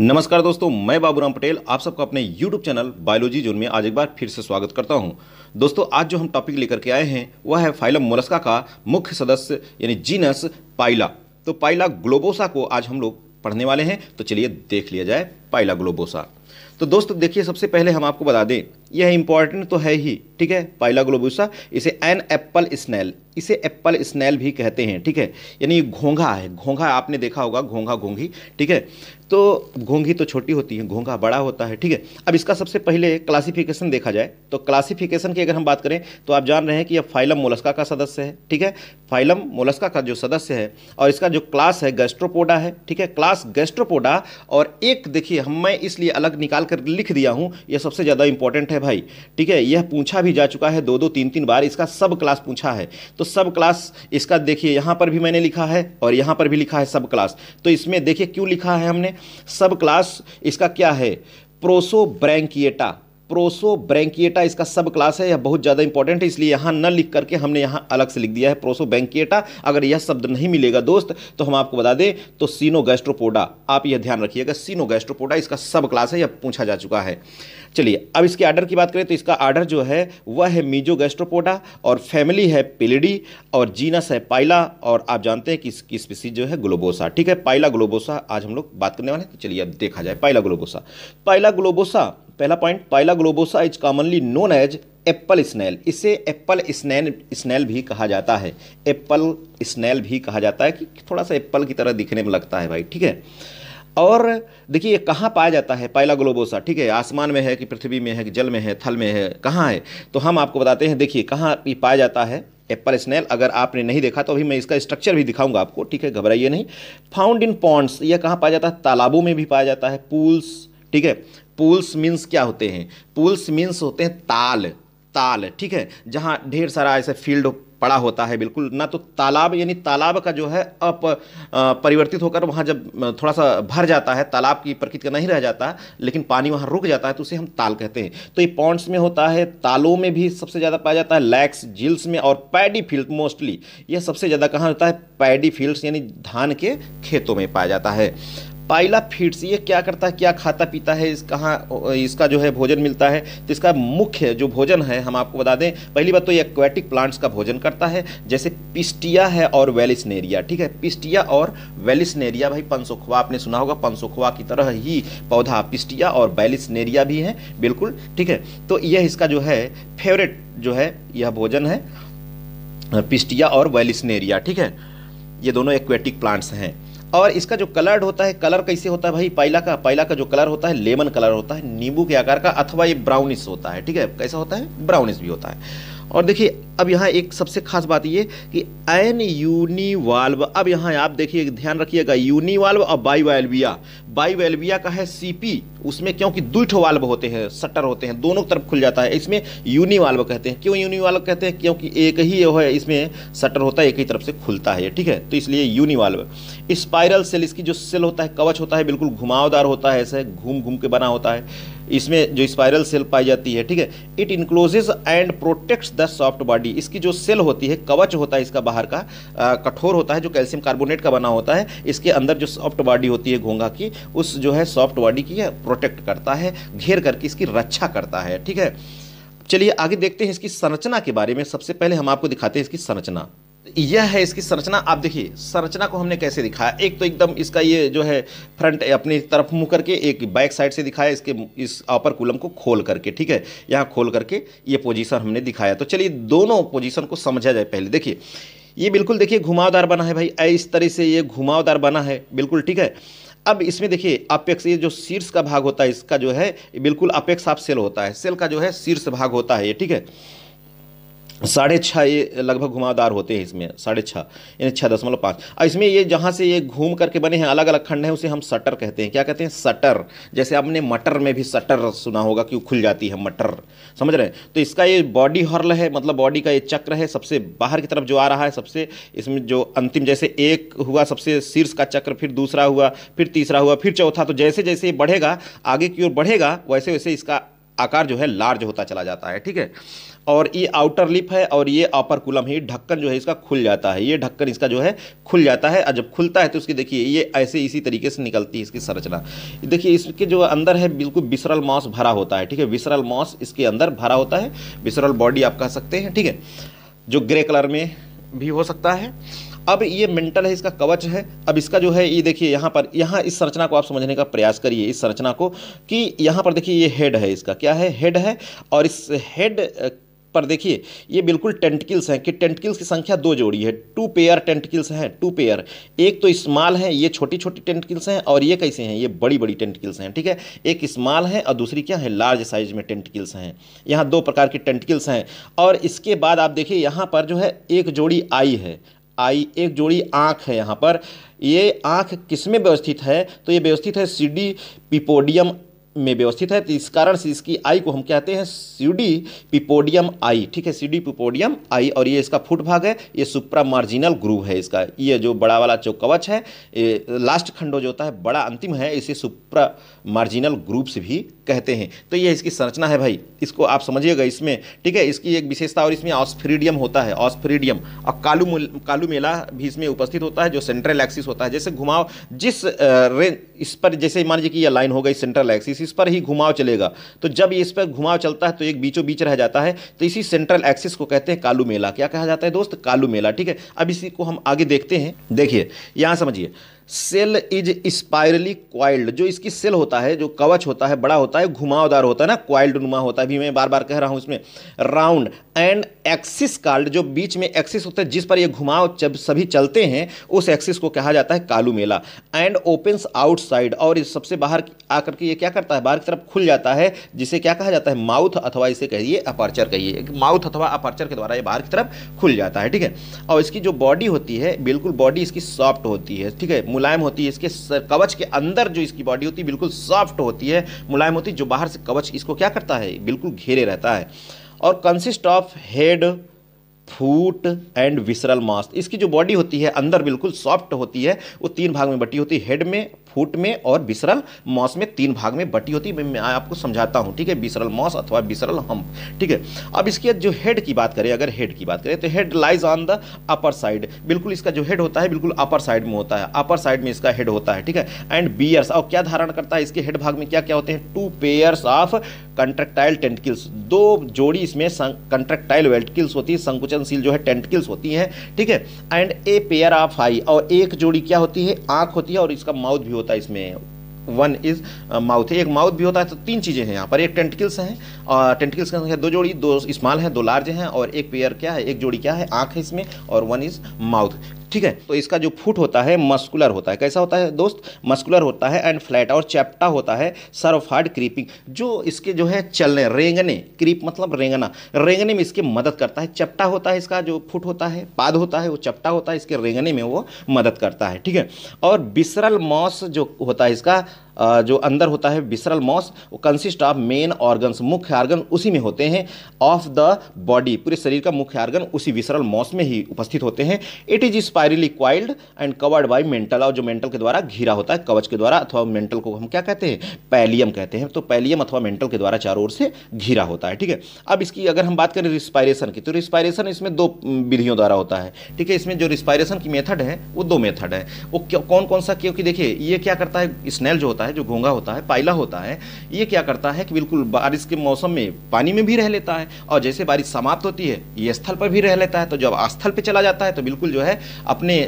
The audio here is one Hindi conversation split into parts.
नमस्कार दोस्तों मैं बाबूराम पटेल आप सबका अपने YouTube चैनल बायोलॉजी जोन में आज एक बार फिर से स्वागत करता हूं दोस्तों आज जो हम टॉपिक लेकर के आए हैं वह है फाइलम मोलस्का का मुख्य सदस्य यानी जीनस पाइला तो पाइला ग्लोबोसा को आज हम लोग पढ़ने वाले हैं तो चलिए देख लिया जाए पाइला ग्लोबोसा तो दोस्तों देखिए सबसे पहले हम आपको बता दें यह इंपॉर्टेंट तो है ही ठीक है पाइला ग्लोबोसा इसे एन एप्पल स्नैल इसे एप्पल स्नैल भी कहते हैं ठीक है यानी घोंघा है घोंघा आपने देखा होगा घोंघा घोंघी ठीक है तो घोंघी तो छोटी होती है घोंघा बड़ा होता है ठीक है अब इसका सबसे पहले क्लासिफिकेशन देखा जाए तो क्लासिफिकेशन की अगर हम बात करें तो आप जान रहे हैं कि यह फाइलम मोलस्का का सदस्य है ठीक है फाइलम मोलस्का का जो सदस्य है और इसका जो क्लास है गैस्ट्रोपोडा है ठीक है क्लास गैस्ट्रोपोडा और एक देखिए हम मैं इसलिए अलग निकाल कर लिख दिया हूँ यह सबसे ज़्यादा इंपॉर्टेंट है भाई ठीक है यह पूछा भी जा चुका है दो दो तीन तीन बार इसका सब क्लास पूछा है तो सब क्लास इसका देखिए यहाँ पर भी मैंने लिखा है और यहाँ पर भी लिखा है सब क्लास तो इसमें देखिए क्यों लिखा है हमने सब क्लास इसका क्या है प्रोसो ब्रैंकिएटा प्रोसो ब्रैंकिएटा इसका सब क्लास है यह बहुत ज़्यादा इंपॉर्टेंट है इसलिए यहाँ न लिख करके हमने यहाँ अलग से लिख दिया है प्रोसो ब्रैंकिएटा अगर यह शब्द नहीं मिलेगा दोस्त तो हम आपको बता दें तो सीनो गैस्ट्रोपोडा आप यह ध्यान रखिएगा सीनो गैस्ट्रोपोडा इसका सब क्लास है यह पूछा जा चुका है चलिए अब इसके आर्डर की बात करें तो इसका आर्डर जो है वह है मीजो गैस्ट्रोपोडा और फैमिली है पिलिडी और जीनस है पाइला और आप जानते हैं कि इसकी स्पीसीज जो है ग्लोबोसा ठीक है पाइला ग्लोबोसा आज हम लोग बात करने वाले हैं तो चलिए अब देखा जाए पाइला ग्लोबोसा पाइला ग्लोबोसा पहला point pila globosa is commonly known as apple snail इसे एप्पल स्नैल स्नैल भी कहा जाता है एप्पल स्नैल भी कहा जाता है कि थोड़ा सा एप्पल की तरह दिखने में लगता है भाई ठीक है और देखिए ये कहाँ पाया जाता है पाइला ग्लोबोसा ठीक है आसमान में है कि पृथ्वी में है कि जल में है थल में है कहाँ है तो हम आपको बताते हैं देखिए कहाँ ये पाया जाता है एप्पल स्नेल अगर आपने नहीं देखा तो अभी मैं इसका स्ट्रक्चर भी दिखाऊंगा आपको ठीक है घबराइए नहीं फाउंड इन पॉन्ड्स यह कहाँ पाया जाता है तालाबों में भी पाया जाता है पूल्स ठीक है पूल्स मीन्स क्या होते हैं पूल्स मीन्स होते हैं ताल ताल ठीक है जहाँ ढेर सारा ऐसे फील्ड पड़ा होता है बिल्कुल ना तो तालाब यानी तालाब का जो है अप परिवर्तित होकर वहाँ जब थोड़ा सा भर जाता है तालाब की प्रकृति का नहीं रह जाता लेकिन पानी वहाँ रुक जाता है तो उसे हम ताल कहते हैं तो ये पॉन्ड्स में होता है तालों में भी सबसे ज़्यादा पाया जाता है लैक्स झील्स में और पैडी फील्ड मोस्टली यह सबसे ज़्यादा कहाँ होता है पैडी फील्ड्स यानी धान के खेतों में पाया जाता है पाइला फीड्स ये क्या करता है क्या खाता पीता है इस कहाँ इसका जो है भोजन मिलता है तो इसका मुख्य जो भोजन है हम आपको बता दें पहली बात तो ये एक्वेटिक प्लांट्स का भोजन करता है जैसे पिस्टिया है और वेलिसनेरिया ठीक है पिस्टिया और वेलिसनेरिया भाई पंसोखवा आपने सुना होगा पंसोखवा की तरह ही पौधा पिस्टिया और वेलिसनेरिया भी है बिल्कुल ठीक है तो यह इसका जो है फेवरेट जो है यह भोजन है पिस्टिया और वेलिसनेरिया ठीक है ये दोनों एक्वेटिक प्लांट्स हैं और इसका जो कलर्ड होता है कलर कैसे होता है भाई पाइला का पाइला का जो कलर होता है लेमन कलर होता है नींबू के आकार का अथवा ये ब्राउनिश होता है ठीक है कैसा होता है ब्राउनिश भी होता है और देखिए अब यहाँ एक सबसे खास बात ये कि एन यूनिवाल्व अब यहाँ आप देखिए ध्यान रखिएगा यूनिवाल्व और बाईवेल्विया बाईवेल्विया का है सीपी उसमें क्योंकि दुठ वाल्व होते हैं सटर होते हैं दोनों तरफ खुल जाता है इसमें यूनिवाल्व कहते हैं क्यों यूनिवाल्व कहते हैं क्योंकि एक ही है इसमें सटर होता है एक ही तरफ से खुलता है ठीक है तो इसलिए यूनिवाल्व स्पाइरल सेल इसकी जो सेल होता है कवच होता है बिल्कुल घुमावदार होता है ऐसे घूम घूम के बना होता है इसमें जो स्पायरल सेल पाई जाती है ठीक है it encloses and protects the soft body हड्डी इसकी जो सेल होती है कवच होता है इसका बाहर का कठोर होता है जो कैल्शियम कार्बोनेट का बना होता है इसके अंदर जो सॉफ्ट बॉडी होती है घोंगा की उस जो है सॉफ्ट बॉडी की प्रोटेक्ट करता है घेर करके इसकी रक्षा करता है ठीक है चलिए आगे देखते हैं इसकी संरचना के बारे में सबसे पहले हम आपको दिखाते हैं इसकी संरचना यह है इसकी संरचना आप देखिए संरचना को हमने कैसे दिखाया एक तो एकदम इसका ये जो है फ्रंट अपनी तरफ मुँह करके एक बैक साइड से दिखाया इसके इस अपर कूलम को खोल करके ठीक है यहाँ खोल करके ये पोजीशन हमने दिखाया तो चलिए दोनों पोजीशन को समझा जाए पहले देखिए ये बिल्कुल देखिए घुमावदार बना है भाई इस तरह से ये घुमावदार बना है बिल्कुल ठीक है अब इसमें देखिए अपेक्स ये जो शीर्ष का भाग होता है इसका जो है बिल्कुल अपेक्स आप सेल होता है सेल का जो है शीर्ष भाग होता है ये ठीक है साढ़े छः ये लगभग घुमावदार होते हैं इसमें साढ़े छः यानी छः दशमलव पाँच और इसमें ये जहाँ से ये घूम करके बने हैं अलग अलग खंड हैं उसे हम सटर कहते हैं क्या कहते हैं सटर जैसे आपने मटर में भी सटर सुना होगा कि वो खुल जाती है मटर समझ रहे हैं तो इसका ये बॉडी हॉर्ल है मतलब बॉडी का ये चक्र है सबसे बाहर की तरफ जो आ रहा है सबसे इसमें जो अंतिम जैसे एक हुआ सबसे शीर्ष का चक्र फिर दूसरा हुआ फिर तीसरा हुआ फिर चौथा तो जैसे जैसे ये बढ़ेगा आगे की ओर बढ़ेगा वैसे वैसे इसका आकार जो है लार्ज होता चला जाता है ठीक है और ये आउटर लिप है और ये अपर कुलम है ढक्कन जो है इसका खुल जाता है ये ढक्कन इसका जो है खुल जाता है और जब खुलता है तो उसकी देखिए ये ऐसे इसी तरीके से निकलती है इसकी संरचना देखिए इसके जो अंदर है बिल्कुल विसरल मॉस भरा होता है ठीक है विसरल मॉस इसके अंदर भरा होता है विसरल बॉडी आप कह सकते हैं ठीक है जो ग्रे कलर में भी हो सकता है अब ये मेंटल है इसका कवच है अब इसका जो है ये देखिए यहाँ पर यहाँ इस संरचना को आप समझने का प्रयास करिए इस संरचना को कि यहाँ पर देखिए ये हेड है इसका क्या है हेड है और इस हेड पर देखिए ये बिल्कुल टेंटकिल्स हैं कि टेंटकिल्स की संख्या दो जोड़ी है टू पेयर टेंटकिल्स हैं टू पेयर एक तो स्मॉल हैं ये छोटी छोटी टेंटकिल्स हैं और ये कैसे हैं ये बड़ी बड़ी टेंटकिल्स हैं ठीक है एक स्मॉल है और दूसरी क्या है लार्ज साइज में टेंटकिल्स हैं यहाँ दो प्रकार के टेंटकिल्स हैं और इसके बाद आप देखिए यहाँ पर जो है एक जोड़ी आई है आई एक जोड़ी आँख है यहाँ पर ये आँख किस में व्यवस्थित है तो ये व्यवस्थित है सीडी पिपोडियम में व्यवस्थित है तो इस कारण से इसकी आई को हम कहते हैं सीडी पिपोडियम आई ठीक है सीडी पिपोडियम आई और ये इसका फुट भाग है ये सुप्रा मार्जिनल ग्रूव है इसका ये जो बड़ा वाला जो कवच है ये लास्ट खंडो जो होता है बड़ा अंतिम है इसे सुप्रा मार्जिनल ग्रुप्स भी कहते हैं तो ये इसकी संरचना है भाई इसको आप समझिएगा इसमें ठीक है इसकी एक विशेषता और इसमें ऑस्फ्रीडियम होता है ऑस्फ्रीडियम और कालू कालू मेला भी इसमें उपस्थित होता है जो सेंट्रल एक्सिस होता है जैसे घुमाव जिस रेंज इस पर जैसे मान लीजिए कि यह लाइन हो गई सेंट्रल एक्सिस एक्सिस पर ही घुमाव चलेगा तो जब इस पर घुमाव चलता है तो एक बीचों बीच रह जाता है तो इसी सेंट्रल एक्सिस को कहते हैं कालू मेला क्या कहा जाता है दोस्त कालू मेला ठीक है अब इसी को हम आगे देखते हैं देखिए यहाँ समझिए सेल इज स्पायरली क्वाइल्ड जो इसकी सेल होता है जो कवच होता है बड़ा होता है घुमावदार होता है ना क्वाइल्ड नुमा होता है भी मैं बार बार कह रहा हूँ इसमें राउंड एंड एक्सिस कार्ड जो बीच में एक्सिस होता है जिस पर ये घुमाव जब सभी चलते हैं उस एक्सिस को कहा जाता है columella and opens outside और इस सबसे बाहर आकर के ये क्या करता है बाहर की तरफ खुल जाता है जिसे क्या कहा जाता है माउथ अथवा इसे कहिए अपर्चर कहिए माउथ अथवा अपर्चर के द्वारा ये बाहर की तरफ खुल जाता है ठीक है और इसकी जो बॉडी होती है बिल्कुल बॉडी इसकी सॉफ्ट होती है ठीक है मुलायम होती है इसके कवच के अंदर जो इसकी बॉडी होती है बिल्कुल सॉफ्ट होती है मुलायम होती है जो बाहर से कवच इसको क्या करता है बिल्कुल घेरे रहता है और consist of head foot and visceral mass इसकी जो बॉडी होती है अंदर बिल्कुल सॉफ्ट होती है वो तीन भाग में बटी होती है हेड में फूट में और बिसरल मॉस में तीन भाग में बटी होती है मैं आपको समझाता हूँ ठीक है बिसरल मॉस अथवा बिसरल हम ठीक है अब इसके जो हेड की बात करें अगर हेड की बात करें तो head lies on the upper side बिल्कुल इसका जो हेड होता है बिल्कुल अपर साइड में होता है अपर साइड में इसका हेड होता है ठीक है एंड बियर्स और क्या धारण करता है इसके हेड भाग में क्या क्या होते हैं two pairs of contractile tentacles दो जोड़ी इसमें कंट्रेक्टाइल वेल्टकिल्स होती है संकुचनशील जो है टेंटकिल्स होती हैं ठीक है and a pair of eyes और एक जोड़ी क्या होती है आंख होती है और इसका माउथ भी होता होता है इसमें वन इज माउथ एक माउथ भी होता है तो तीन चीज़ें हैं यहाँ पर एक टेंटिकल्स हैं और टेंटिकल्स की संख्या दो जोड़ी दो स्मॉल है दो लार्ज हैं और एक पेयर क्या है एक जोड़ी क्या है आँख है इसमें और वन इज माउथ ठीक है तो इसका जो फुट होता है मस्कुलर होता है कैसा होता है दोस्त मस्कुलर होता है एंड फ्लैट और चैप्टा होता है सर्फ हार्ड क्रीपिंग जो इसके जो है चलने रेंगने क्रीप मतलब रेंगना रेंगने में इसकी मदद करता है चपटा होता है इसका जो फुट होता है पाद होता है वो चपटा होता है इसके रेंगने में वो मदद करता है ठीक है और बिसरल मॉस जो होता है इसका जो अंदर होता है विसरल मॉस वो कंसिस्ट ऑफ मेन ऑर्गन्स मुख्य ऑर्गन उसी में होते हैं ऑफ द बॉडी पूरे शरीर का मुख्य ऑर्गन उसी विसरल मॉस में ही उपस्थित होते हैं it is spirally coiled and covered by mantle और जो मेंटल के द्वारा घिरा होता है कवच के द्वारा अथवा मेंटल को हम क्या कहते हैं पैलियम कहते हैं तो पैलियम अथवा मेंटल के द्वारा चारों ओर से घिरा होता है ठीक है अब इसकी अगर हम बात करें रिस्पायरेशन की तो रिस्पायरेशन इसमें दो विधियों द्वारा होता है ठीक है इसमें जो रिस्पायरेशन की मेथड है वो दो मेथड है वो कौन कौन सा क्योंकि देखिए ये क्या करता है स्नेल जो होता है होता है जो घोंगा होता है पाइला होता है ये क्या करता है कि बिल्कुल बारिश के मौसम में पानी में भी रह लेता है और जैसे बारिश समाप्त होती है ये स्थल पर भी रह लेता है तो जब स्थल पर चला जाता है तो बिल्कुल जो है अपने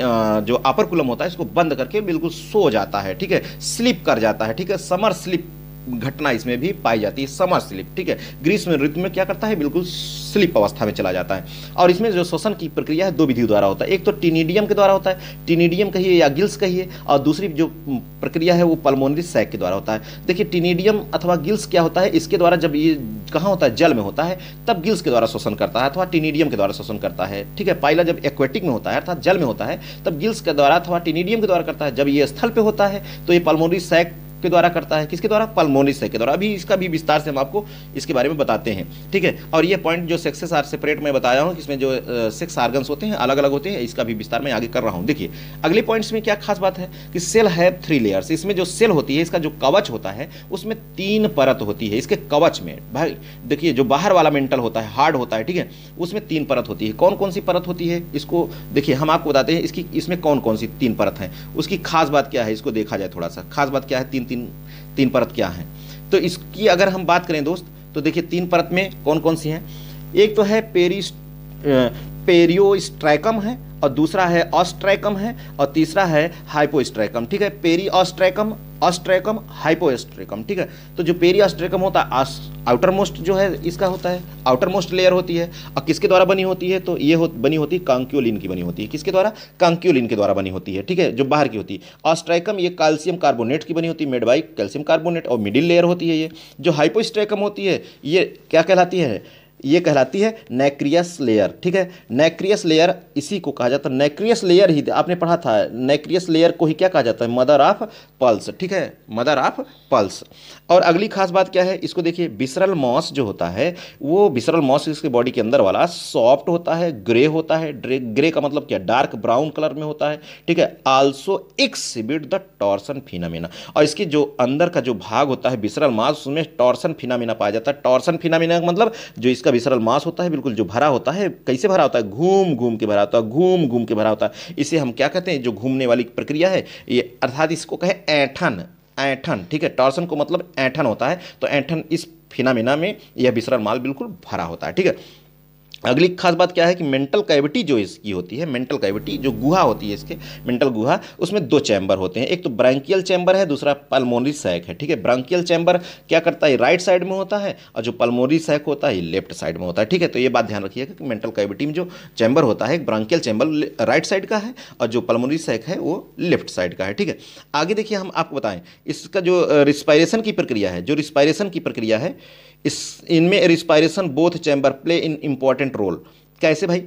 जो अपर कुलम होता है इसको बंद करके बिल्कुल सो जाता है ठीक है स्लिप कर जाता है ठीक है समर स्लिप घटना इसमें भी पाई जाती है समर स्लिप ठीक है ग्रीष्म ऋतु में क्या करता है बिल्कुल स्लिप अवस्था में चला जाता है और इसमें जो श्वसन की प्रक्रिया है दो विधि द्वारा होता है एक तो टीनिडियम के द्वारा होता है टीनिडियम कहिए या गिल्स कहिए और दूसरी जो प्रक्रिया है वो पल्मोनरी सैक के द्वारा होता है देखिए टीनिडियम अथवा गिल्स क्या होता है इसके द्वारा जब ये कहाँ होता है जल में होता है तब गिल्स के द्वारा शोषण करता है अथवा टीनिडियम के द्वारा शोषण करता है ठीक है पाइला जब एक्वेटिक में होता है अर्थात जल में होता है तब गिल्स के द्वारा अथवा टीनिडियम के द्वारा करता है जब ये स्थल पर होता है तो ये पल्मोनरी सैक के द्वारा करता है किसके द्वारा पल्मोनी सेल के द्वारा अभी इसका भी विस्तार से हम आपको इसके बारे में बताते हैं ठीक है और ये पॉइंट जो सेक्सेस आर सेपरेट में बताया हूँ इसमें जो सेक्स आर्गन्स होते हैं अलग अलग होते हैं इसका भी विस्तार में आगे कर रहा हूँ देखिए अगले पॉइंट्स में क्या खास बात है कि सेल है थ्री लेयर्स इसमें जो सेल होती है इसका जो कवच होता है उसमें तीन परत होती है इसके कवच में भाई देखिए जो बाहर वाला मेंटल होता है हार्ड होता है ठीक है उसमें तीन परत होती है कौन कौन सी परत होती है इसको देखिए हम आपको बताते हैं इसकी इसमें कौन कौन सी तीन परत है उसकी खास बात क्या है इसको देखा जाए थोड़ा सा खास बात क्या है तीन तीन तीन परत क्या है तो इसकी अगर हम बात करें दोस्त तो देखिए तीन परत में कौन कौन सी हैं एक तो है पेरियो पेरियोस्ट्राइकम है और दूसरा है ऑस्ट्राइकम है और तीसरा है हाइपोस्ट्राइकम ठीक है पेरी ऑस्ट्राइकम अस्ट्रेकम हाइपोएस्ट्रेकम ठीक है तो जो पेरी अस्ट्रेकम होता है आउटर मोस्ट जो है इसका होता है आउटर मोस्ट लेयर होती है और किसके द्वारा बनी होती है तो ये हो, बनी होती है कांक्योलिन की बनी होती है किसके द्वारा कांक्योलिन के द्वारा बनी होती है ठीक है जो बाहर की होती है अस्ट्राइकम ये कैल्शियम कार्बोनेट की बनी होती है मेड बाई कैल्शियम कार्बोनेट और मिडिल लेयर होती है ये जो हाइपोस्ट्रेकम होती है ये क्या कहलाती है ये कहलाती है नेक्रियस लेयर ठीक है नेक्रियस लेयर इसी को कहा जाता है नेक्रियस लेयर ही आपने पढ़ा था नेक्रियस लेयर को ही क्या कहा जाता है मदर ऑफ पल्स ठीक है मदर ऑफ पल्स और अगली खास बात क्या है इसको देखिए बिसरल मॉस जो होता है वो बिसरल मॉस इसके बॉडी के अंदर वाला सॉफ्ट होता है ग्रे होता है ग्रे का मतलब क्या डार्क ब्राउन कलर में होता है ठीक है also exhibit the torsion phenomena और इसके जो अंदर का जो भाग होता है बिसरल मॉस उसमें टॉर्सन फिनामिना पाया जाता है टॉर्सन फिनामिना मतलब जो इसका उसका विसरल मास होता है बिल्कुल जो भरा होता है कैसे भरा होता है घूम घूम के भरा होता है घूम घूम के भरा होता है इसे हम क्या कहते हैं जो घूमने वाली प्रक्रिया है ये अर्थात इसको कहे ऐठन ऐठन ठीक है टॉर्सन को मतलब ऐठन होता है तो ऐठन इस फिनामिना में यह विसरल माल बिल्कुल भरा होता है ठीक है अगली खास बात क्या है कि मेंटल कैविटी जो इसकी होती है मेंटल कैविटी जो गुहा होती है इसके मेंटल गुहा उसमें दो चैम्बर होते हैं एक तो ब्रांकियल चैम्बर है दूसरा पल्मोनरी सैक है ठीक है ब्रांकियल चैम्बर क्या करता है राइट साइड में होता है और जो पल्मोनरी सैक होता है लेफ्ट साइड में होता है ठीक है तो ये बात ध्यान रखिएगा कि मेंटल कैविटी में जो चैम्बर होता है एक ब्रांकियल चैम्बर राइट साइड का है और जो पल्मोनरी सैक है वो लेफ्ट साइड का है ठीक है आगे देखिए हम आपको बताएं इसका जो रिस्पायरेशन की प्रक्रिया है जो रिस्पायरेशन की प्रक्रिया है इस इनमें respiration both chamber play in important role कैसे भाई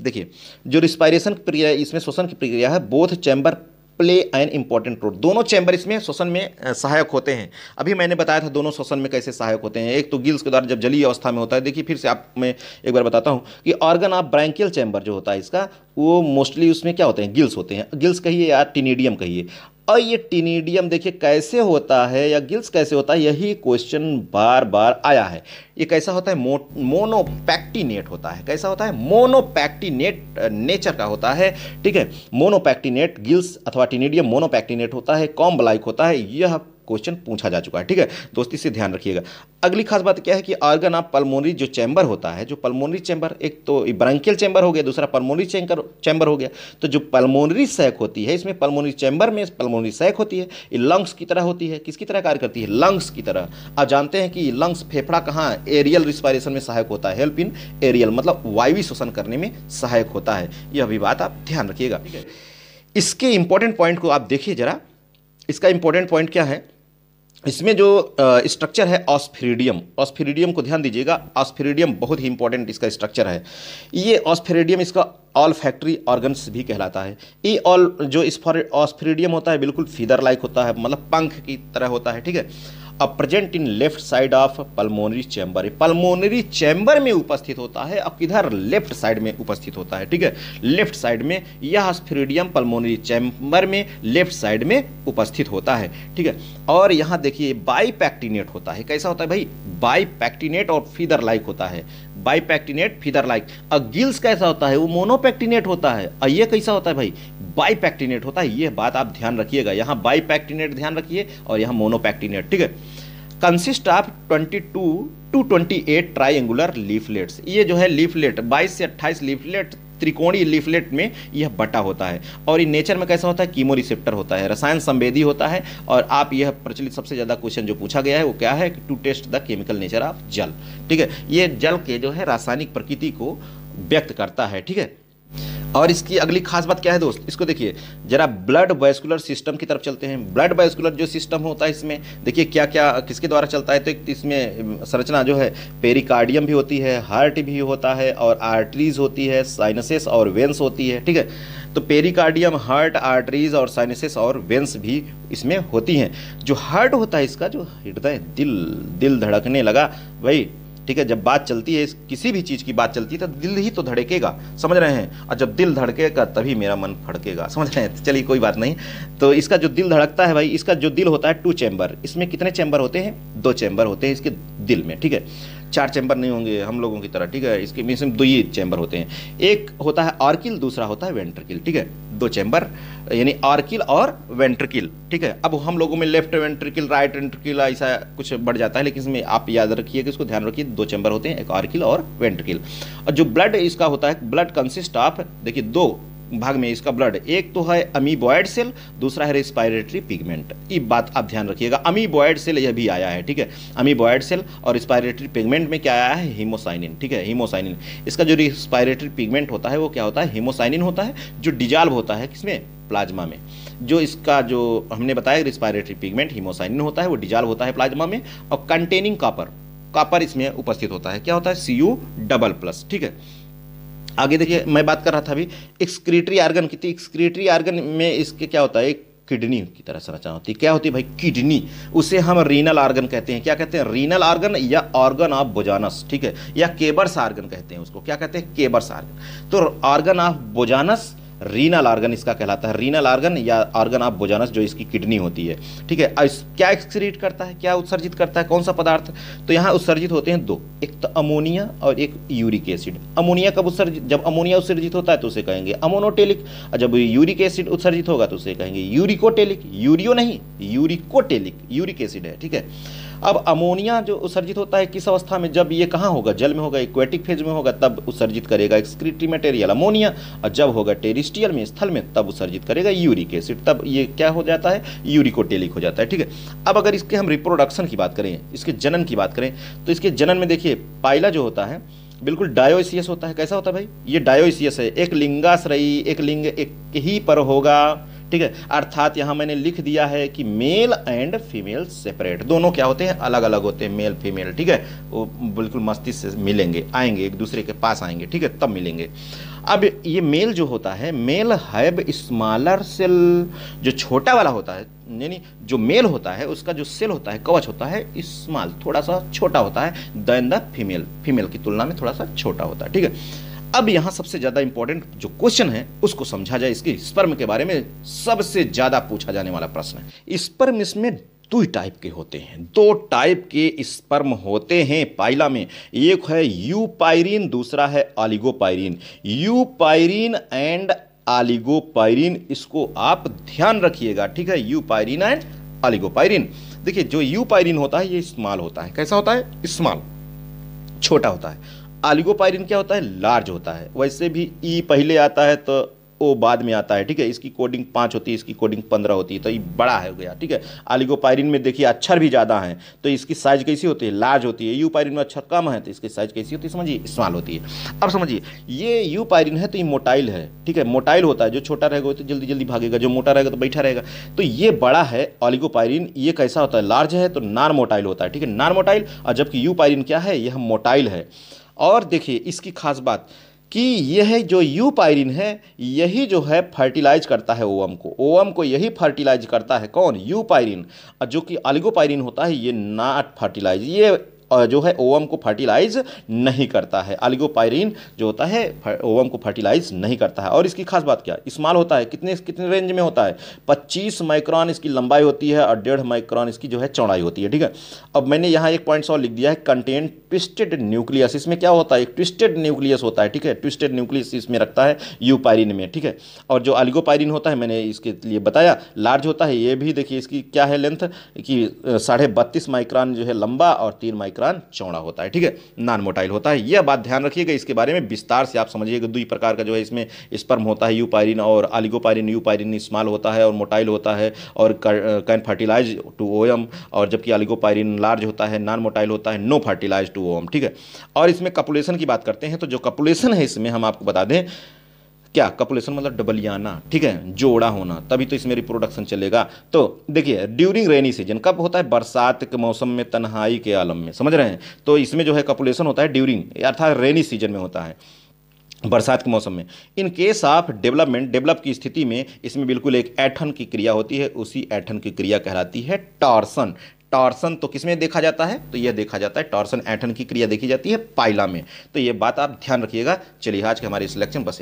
देखिए जो रिस्पायरेशन प्रक्रिया इसमें श्वसन की प्रक्रिया है both chamber play an important role दोनों चैम्बर इसमें श्वसन में सहायक होते हैं अभी मैंने बताया था दोनों श्वसन में कैसे सहायक होते हैं एक तो गिल्स के द्वारा जब जलीय अवस्था में होता है देखिए फिर से आप मैं एक बार बताता हूँ कि ऑर्गन ऑफ ब्रैंकियल चैम्बर जो होता है इसका वो मोस्टली उसमें क्या होते हैं गिल्स होते हैं गिल्स कहिए या टिनेडियम कहिए और ये टिनीडियम देखिए कैसे होता है या गिल्स कैसे होता है यही क्वेश्चन बार बार आया है ये कैसा होता है मो, मोनोपैक्टिनेट होता है कैसा होता है मोनोपैक्टिनेट नेचर का होता है ठीक है मोनोपैक्टिनेट गिल्स अथवा टिनीडियम मोनोपैक्टिनेट होता है कॉम्ब होता है यह क्वेश्चन पूछा जा चुका है ठीक है दोस्त इसे ध्यान रखिएगा अगली खास बात क्या है कि ऑर्गन ऑफ पल्मोनरी जो चैम्बर होता है जो पल्मोनरी चैम्बर एक तो ब्रंकियल चैम्बर हो गया दूसरा पल्मोनरी चैम्बर चैम्बर हो गया तो जो पल्मोनरी सैक होती है इसमें पल्मोनरी चैम्बर में पल्मोनरी सैक होती है ये लंग्स की तरह होती है किसकी तरह कार्य करती है लंग्स की तरह आप जानते हैं कि लंग्स फेफड़ा कहाँ एरियल रिस्पायरेशन में सहायक होता है हेल्प इन एरियल मतलब वायु शोषण करने में सहायक होता है यह भी बात आप ध्यान रखिएगा इसके इंपॉर्टेंट पॉइंट को आप देखिए जरा इसका इंपॉर्टेंट पॉइंट क्या है इसमें जो स्ट्रक्चर है ऑस्फेरिडियम ऑस्फेरिडियम को ध्यान दीजिएगा ऑस्फेरिडियम बहुत ही इंपॉर्टेंट इसका स्ट्रक्चर है ये ऑस्फेरिडियम इसका ऑल फैक्ट्री ऑर्गन्स भी कहलाता है ये ऑल जो ऑस्फेरिडियम होता है बिल्कुल फीदर लाइक होता है मतलब पंख की तरह होता है ठीक है uh in left side of pulmonary chamber pulmonary chamber में उपस्थित होता है अब किधर लेफ्ट साइड में उपस्थित होता है ठीक है लेफ्ट साइड में यह स्फ्रीडियम पल्मोनरी चैम्बर में लेफ्ट साइड में उपस्थित होता है ठीक है और यहाँ देखिए बाईपैक्टिनेट होता है कैसा होता है भाई बाईपैक्टिनेट और फीदर लाइक होता है बाईपैक्टिनेट फीदर लाइक और गिल्स कैसा होता है वो मोनोपैक्टिनेट होता है और ये कैसा होता है भाई बाईपैक्टिनेट होता है ये बात आप ध्यान रखिएगा यहाँ बाईपैक्टिनेट ध्यान रखिए और यहाँ मोनोपैक्टिनेट ठीक है consist of 22 to 28 triangular leaflets ये जो है लीफलेट 22 से 28 लीफलेट त्रिकोणीय लीफलेट में यह बटा होता है और ये नेचर में कैसा होता है कीमो रिसेप्टर होता है रसायन संवेदी होता है और आप यह प्रचलित सबसे ज़्यादा क्वेश्चन जो पूछा गया है वो क्या है to test the chemical nature of जल ठीक है ये जल के जो है रासायनिक प्रकृति को व्यक्त करता है ठीक है और इसकी अगली खास बात क्या है दोस्त इसको देखिए जरा ब्लड वैस्कुलर सिस्टम की तरफ चलते हैं ब्लड वैस्कुलर जो सिस्टम होता है इसमें देखिए क्या क्या किसके द्वारा चलता है तो एक इसमें संरचना जो है पेरिकार्डियम भी होती है हार्ट भी होता है और आर्टरीज होती है साइनसेस और वेंस होती है ठीक है तो पेरिकार्डियम हार्ट आर्टरीज और साइनसेस और वेंस भी इसमें होती हैं जो हार्ट होता है इसका जो हृदय दिल दिल धड़कने लगा भाई ठीक है जब बात चलती है किसी भी चीज़ की बात चलती है तो दिल ही तो धड़केगा समझ रहे हैं और जब दिल धड़केगा तभी मेरा मन फड़केगा समझ रहे हैं चलिए कोई बात नहीं तो इसका जो दिल धड़कता है भाई इसका जो दिल होता है टू चैम्बर इसमें कितने चैम्बर होते हैं दो चैम्बर होते हैं इसके दिल में ठीक है चार चैम्बर नहीं होंगे हम लोगों की तरह ठीक है इसके मीन्स दो ही चैम्बर होते हैं एक होता है आर्किल दूसरा होता है वेंट्रकिल ठीक है दो चैम्बर यानी आर्किल और वेंट्रकिल ठीक है अब हम लोगों में लेफ्ट वेंट्रिकल राइट वेंट्रिकल ऐसा कुछ बढ़ जाता है लेकिन इसमें आप याद रखिए कि इसको ध्यान रखिए दो चैम्बर होते हैं एक आर्किल और वेंट्रकिल और जो ब्लड इसका होता है ब्लड कंसिस्ट ऑफ देखिए दो भाग में इसका ब्लड एक तो है अमीबॉयड सेल दूसरा है रिस्पायरेटरी पिगमेंट ये बात आप ध्यान रखिएगा अमीबॉयड सेल यह भी आया है ठीक है अमीबॉयड सेल और रिस्पायरेटरी पिगमेंट में क्या आया है हीमोसाइनिन ठीक है हीमोसाइनिन इसका जो रिस्पायरेटरी पिगमेंट होता है वो क्या होता है हीमोसाइनिन होता है जो डिजॉल्व होता है किसमें प्लाज्मा में जो इसका जो हमने बताया रिस्पायरेटरी पिगमेंट हीमोसाइनिन होता है वो डिजॉल्व होता है प्लाज्मा में और कंटेनिंग कॉपर कॉपर इसमें उपस्थित होता है क्या होता है सी डबल प्लस ठीक है आगे देखिए मैं बात कर रहा था अभी एक्सक्रीटरी आर्गन की थी एक्सक्रीटरी आर्गन में इसके क्या होता है एक किडनी की तरह संरचना होती है क्या होती है भाई किडनी उसे हम रीनल आर्गन कहते हैं क्या कहते हैं रीनल आर्गन या ऑर्गन ऑफ बोजानस ठीक है या केबर्स आर्गन कहते हैं उसको क्या कहते हैं केबर्स आर्गन तो organ of Bojanus renal organ इसका कहलाता है रीनल आर्गन या आर्गन ऑफ बोजानस जो इसकी किडनी होती है ठीक है क्या एक्सक्रीट करता है क्या उत्सर्जित करता है कौन सा पदार्थ तो यहाँ उत्सर्जित होते हैं दो एक तो अमोनिया और एक यूरिक एसिड अमोनिया कब उत्सर्जित जब अमोनिया उत्सर्जित होता है तो उसे कहेंगे अमोनोटेलिक और जब यूरिक एसिड उत्सर्जित होगा तो उसे कहेंगे यूरिकोटेलिक यूरियो नहीं यूरिकोटेलिक यूरिक एसिड है ठीक है अब अमोनिया जो उत्सर्जित होता है किस अवस्था में जब ये कहाँ होगा जल में होगा इक्वेटिक फेज में होगा तब उत्सर्जित करेगा एक्सक्रीटरी मटेरियल अमोनिया और जब होगा टेरिस्टियल में स्थल में तब उत्सर्जित करेगा यूरिक एसिड तब ये क्या हो जाता है यूरिकोटेलिक हो जाता है ठीक है अब अगर इसके हम रिप्रोडक्शन की बात करें इसके जनन की बात करें तो इसके जनन में देखिए पायला जो होता है बिल्कुल डायोसियस होता है कैसा होता है भाई ये डायोसियस है एक लिंगाश्रयी एक लिंग एक ही पर होगा ठीक है अर्थात यहाँ मैंने लिख दिया है कि मेल एंड फीमेल सेपरेट दोनों क्या होते हैं अलग अलग होते हैं मेल फीमेल ठीक है वो बिल्कुल मस्ती से मिलेंगे आएंगे एक दूसरे के पास आएंगे ठीक है तब मिलेंगे अब ये मेल जो होता है मेल हैब स्मॉलर सेल जो छोटा वाला होता है यानी जो मेल होता है उसका जो सेल होता है कवच होता है स्मॉल थोड़ा सा छोटा होता है दैन द फीमेल फीमेल की तुलना में थोड़ा सा छोटा होता है ठीक है अब यहां सबसे ज़्यादा इंपॉर्टेंट जो क्वेश्चन है उसको समझा जाए इसकी स्पर्म के बारे में सबसे ज़्यादा पूछा जाने वाला प्रश्न है स्पर्म इसमें दो टाइप के होते हैं दो टाइप के स्पर्म होते हैं पाइला में एक है यू पायरीन दूसरा है apyrene eupyrene and apyrene इसको आप ध्यान रखिएगा ठीक है यू पायरीन एंड पायरीन देखिए जो यू पायरीन होता है ये स्मॉल होता है कैसा होता है स्मॉल छोटा होता है आलिगोपायरिन क्या होता है लार्ज होता है वैसे भी ई पहले आता है तो ओ बाद में आता है ठीक है इसकी कोडिंग पाँच होती है इसकी कोडिंग पंद्रह होती है तो ये बड़ा हो गया ठीक है आलिगोपायरिन में देखिए अक्षर भी ज़्यादा हैं तो इसकी साइज़ कैसी होती है लार्ज होती है यू पायरिन में अक्षर कम है तो इसकी साइज़ कैसी होती है समझिए स्मॉल होती है अब समझिए ये यू पायरिन है तो ये मोटाइल है ठीक है मोटाइल होता है जो छोटा रहेगा तो जल्दी जल्दी भागेगा जो मोटा रहेगा तो बैठा रहेगा तो ये बड़ा है ऑलिगोपायरिन ये कैसा होता है लार्ज है तो नॉन मोटाइल होता है ठीक है नॉन मोटाइल और जबकि यू पायरिन क्या है यह मोटाइल है और देखिए इसकी खास बात कि यह जो यू पायरिन है यही जो है फर्टिलाइज करता है ओवम को ओवम को यही फर्टिलाइज करता है कौन यू पायरिन जो कि पायरिन होता है ये नाट फर्टिलाइज ये जो है ओवम को फर्टिलाइज नहीं करता है अलिगोपायरीन जो होता है ओवम को फर्टिलाइज नहीं करता है और इसकी खास बात क्या स्मॉल होता है कितने कितने रेंज में होता है पच्चीस माइक्रॉन इसकी लंबाई होती है और डेढ़ माइक्रॉन इसकी जो है चौड़ाई होती है ठीक है अब मैंने यहाँ एक पॉइंट्स और लिख दिया है कंटेन ट्विस्टेड न्यूक्लियस इसमें क्या होता है एक ट्विस्टेड न्यूक्लियस होता है ठीक है ट्विस्टेड न्यूक्लियस इसमें रखता है यूपायरिन में ठीक है और जो अलिगोपायरिन होता है मैंने इसके लिए बताया लार्ज होता है ये भी देखिए इसकी क्या है लेंथ कि साढ़े बत्तीस माइक्रॉन जो है लंबा और तीन माइक्रॉन शुक्रान चौड़ा होता है ठीक है नॉन मोटाइल होता है यह बात ध्यान रखिएगा इसके बारे में विस्तार से आप समझिएगा दो प्रकार का जो है इसमें स्पर्म होता है यूपायरिन और आलिगोपायरिन यूपायरिन स्मॉल होता है और मोटाइल होता है और कैन फर्टिलाइज टू ओएम और जबकि आलिगोपायरिन लार्ज होता है नॉन मोटाइल होता है नो फर्टिलाइज टू ओएम ठीक है और इसमें कपुलेशन की बात करते हैं तो जो कपुलेशन है इसमें हम आपको बता दें क्या कपुलेशन मतलब डबलियाना ठीक है जोड़ा होना तभी तो इसमें रिप्रोडक्शन चलेगा तो देखिए ड्यूरिंग रेनी सीजन कब होता है बरसात के मौसम में तन्हाई के आलम में समझ रहे हैं तो इसमें जो है कपुलेशन होता है ड्यूरिंग अर्थात रेनी सीजन में होता है बरसात के मौसम में in case of development develop की स्थिति में इसमें बिल्कुल एक ऐठन की क्रिया होती है उसी ऐठन की क्रिया कहलाती है टॉर्सन टॉर्सन तो किस में देखा जाता है तो यह देखा जाता है टॉर्सन ऐठन की क्रिया देखी जाती है पाइला में तो ये बात आप ध्यान रखिएगा चलिए आज के हमारे सिलेक्शन बसे